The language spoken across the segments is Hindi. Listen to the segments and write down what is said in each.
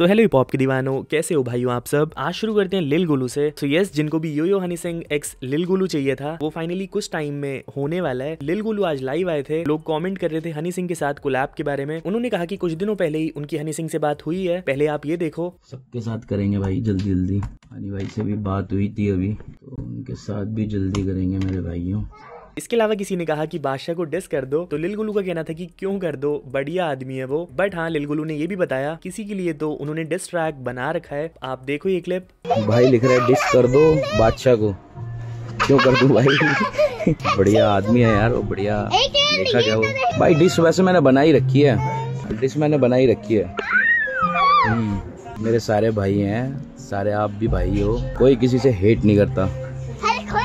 सो हेलो हिप हॉप के दीवानों कैसे हो भाइयों आप सब आज शुरू करते हैं लिल गुलू से सो so, यस yes, जिनको भी yo yo Honey Singh x lil Golu चाहिए था वो फाइनली कुछ टाइम में होने वाला है लिल गुलू आज लाइव आए थे लोग कमेंट कर रहे थे हनी सिंह के साथ कुलाब के बारे में उन्होंने कहा कि कुछ दिनों पहले ही उनकी हनी सिंह से बात हुई है पहले आप ये देखो सबके साथ करेंगे भाई जल्दी जल्दी हनी भाई से भी बात हुई थी अभी तो उनके साथ भी जल्दी करेंगे मेरे भाइयों इसके अलावा किसी ने कहा कि बादशाह को डिस कर दो तो लिल गुलू का कहना था कि क्यों कर दो बढ़िया आदमी है वो बट हाँ लिल गुलू ने ये भी बताया किसी के लिए तो उन्होंने डिस ट्रैक बना रखा है आप देखो ये क्लिप भाई लिख रहा है डिस कर दो बादशाह को क्यों कर दू भाई बढ़िया आदमी है यार वो बढ़िया देखा क्या वो भाई डिश वैसे मैंने बनाई रखी है डिश मैंने बनाई रखी है हम्म, मेरे सारे भाई हैं सारे आप भी भाई हो कोई किसी से हेट नहीं करता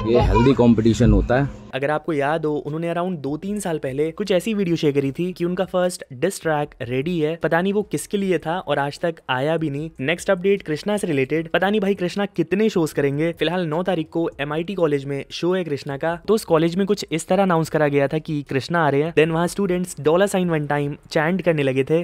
ये हेल्दी कंपटीशन होता है अगर आपको याद हो उन्होंने अराउंड दो तीन साल पहले कुछ ऐसी वीडियो शेयर करी थी कि उनका फर्स्ट डिस ट्रैक रेडी है पता नहीं वो किसके लिए था और आज तक आया भी नहीं नेक्स्ट अपडेट कृष्णा से रिलेटेड पता नहीं भाई कृष्णा कितने शोज करेंगे फिलहाल नौ तारीख को एम कॉलेज में शो है कृष्णा का तो उस कॉलेज में कुछ इस तरह अनाउंस करा गया था की कृष्णा आ रहे हैं देन वहाँ students dollar sign one time चैंड करने लगे थे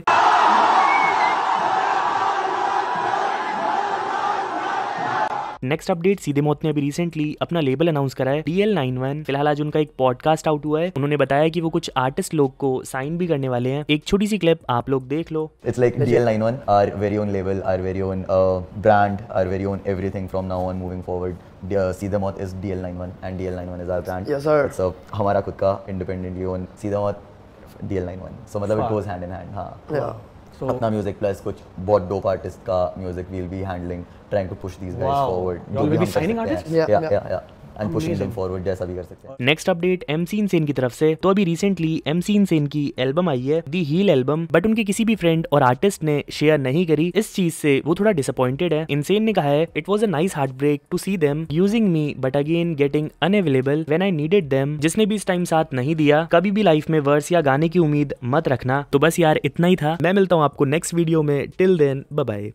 नेक्स्ट अपडेट सीधे मोत ने अभी रिसेंटली अपना लेबल अनाउंस करा है डीएल नाइन वन फिलहाल आज उनका एक पॉडकास्ट आउट हुआ है उन्होंने बताया कि वो कुछ आर्टिस्ट लोग को साइन भी करने वाले हैं एक छोटी सी क्लिप आप लोग देख लो it's like DL nine one our very own label our very own brand our very own everything from now on moving forward Seedha Maut is D L nine one and D L nine one is our brand it's हमारा खुद का independently owned Seedha Maut D L nine one so मतलब it goes hand in hand हाँ So Apna Music Plus कुछ बहुत dope artist का music we'll be handling, trying to push these guys wow. forward. You'll be signing artists? Yeah, yeah, yeah. yeah. yeah. And pushing them forward जैसा भी कर सकते हैं नेक्स्ट अपडेट की तरफ से तो अभी रिसेंटली की एल्बम आई है दी हील एल्बम बट उनके किसी भी फ्रेंड और आर्टिस्ट ने शेयर नहीं करी इस चीज से वो थोड़ा डिसअपॉइंटेड है इनसेन ने कहा है it was a nice heartbreak to see them using me but again getting unavailable when I needed them जिसने भी इस टाइम साथ नहीं दिया कभी भी लाइफ में वर्स या गाने की उम्मीद मत रखना तो बस यार इतना ही था मैं मिलता हूँ आपको नेक्स्ट वीडियो में टिल देन बाय